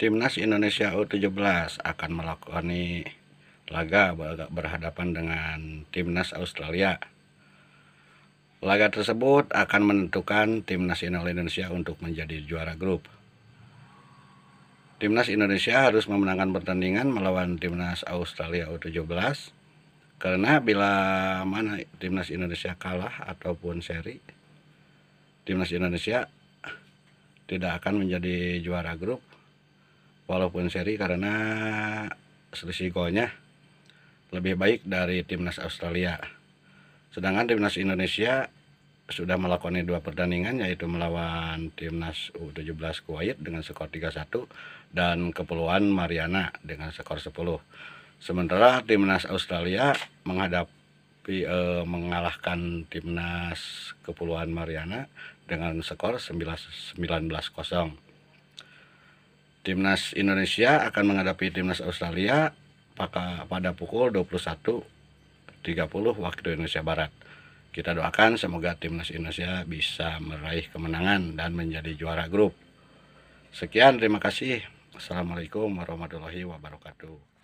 Timnas Indonesia U17 akan melakukan laga berhadapan dengan Timnas Australia. Laga tersebut akan menentukan Timnas Indonesia untuk menjadi juara grup. Timnas Indonesia harus memenangkan pertandingan melawan Timnas Australia U17 karena bila mana Timnas Indonesia kalah ataupun seri, Timnas Indonesia tidak akan menjadi juara grup walaupun seri karena selisih golnya lebih baik dari timnas Australia. Sedangkan timnas Indonesia sudah melakoni dua pertandingan yaitu melawan timnas U17 Kuwait dengan skor 3-1 dan kepulauan Mariana dengan skor 10. Sementara timnas Australia menghadapi eh, mengalahkan timnas kepulauan Mariana dengan skor 19-0. Timnas Indonesia akan menghadapi Timnas Australia pada pukul 21.30 waktu Indonesia Barat. Kita doakan semoga Timnas Indonesia bisa meraih kemenangan dan menjadi juara grup. Sekian, terima kasih. Assalamualaikum warahmatullahi wabarakatuh.